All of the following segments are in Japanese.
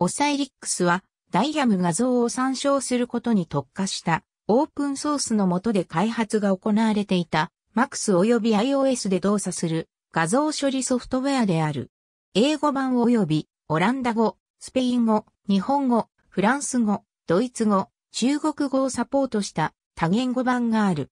オサイリックスは、ダイヤム画像を参照することに特化した、オープンソースの下で開発が行われていた、MAX 及び iOS で動作する画像処理ソフトウェアである。英語版及びオランダ語、スペイン語、日本語、フランス語、ドイツ語、中国語をサポートした多言語版がある。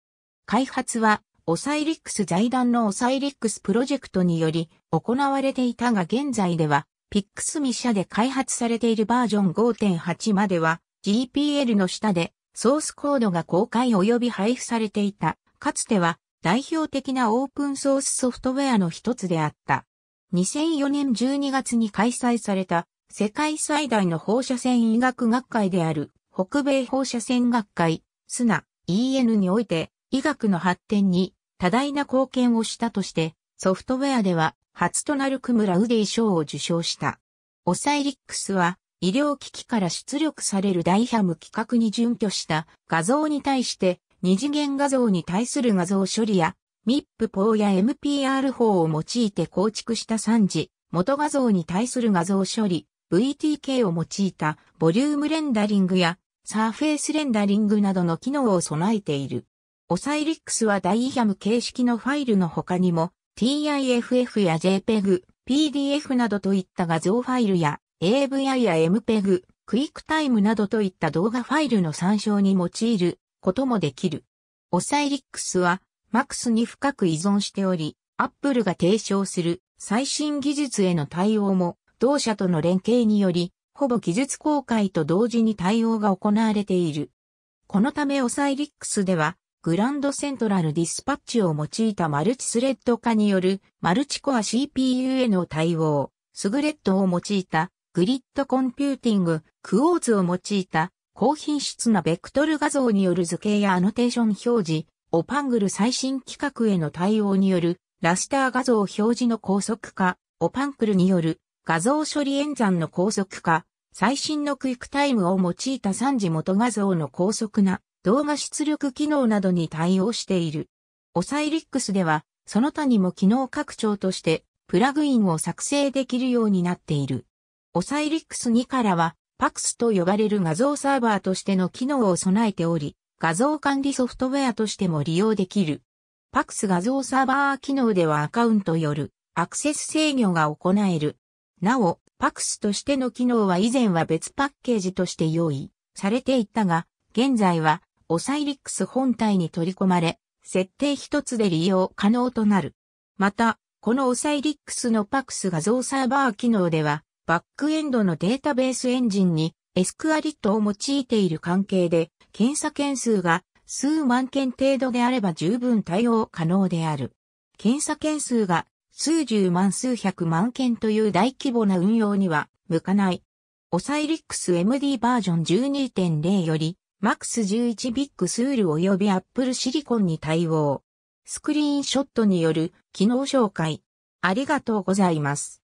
開発はオサイリックス財団のオサイリックスプロジェクトにより行われていたが現在ではピックスミ社で開発されているバージョン5.8までは GPL の下でソースコードが公開及び配布されていた、かつては代表的なオープンソースソフトウェアの一つであった。2004年12月に開催された世界最大の放射線医学学会である北米放射線学会、スナ、EN において医学の発展に多大な貢献をしたとしてソフトウェアでは初となるクムラウディ賞を受賞した。オサイリックスは、医療機器から出力されるダイハム規格に準拠した画像に対して、二次元画像に対する画像処理や、MIP 法や MPR 法を用いて構築した三次、元画像に対する画像処理、VTK を用いたボリュームレンダリングやサーフェイスレンダリングなどの機能を備えている。オサイリックスはダイハム形式のファイルの他にも、TIFF や JPEG、PDF などといった画像ファイルや AVI や MPEG、クイックタイムなどといった動画ファイルの参照に用いることもできる。オサイリックスは MAX に深く依存しており、Apple が提唱する最新技術への対応も同社との連携により、ほぼ技術公開と同時に対応が行われている。このためオサイリックスではグランドセントラルディスパッチを用いたマルチスレッド化によるマルチコア CPU への対応、スグレッドを用いたグリッドコンピューティング、クオーツを用いた高品質なベクトル画像による図形やアノテーション表示、オパングル最新規格への対応によるラスター画像表示の高速化、オパンクルによる画像処理演算の高速化、最新のクイックタイムを用いた3次元画像の高速な動画出力機能などに対応している。オサイリックスでは、その他にも機能拡張としてプラグインを作成できるようになっている。オサイリックス2からは、パクスと呼ばれる画像サーバーとしての機能を備えており、画像管理ソフトウェアとしても利用できる。パクス画像サーバー機能ではアカウントよるアクセス制御が行える。なお、パクスとしての機能は以前は別パッケージとして用意されていたが、現在はオサイリックス本体に取り込まれ、設定一つで利用可能となる。また、このオサイリックスのパクス画像サーバー機能では、バックエンドのデータベースエンジンにエスクアリットを用いている関係で、検査件数が数万件程度であれば十分対応可能である。検査件数が数十万数百万件という大規模な運用には向かない。オサイリックス MD バージョン12.0より、MAX11 ビッグスール及び Apple シリコンに対応。スクリーンショットによる機能紹介。ありがとうございます。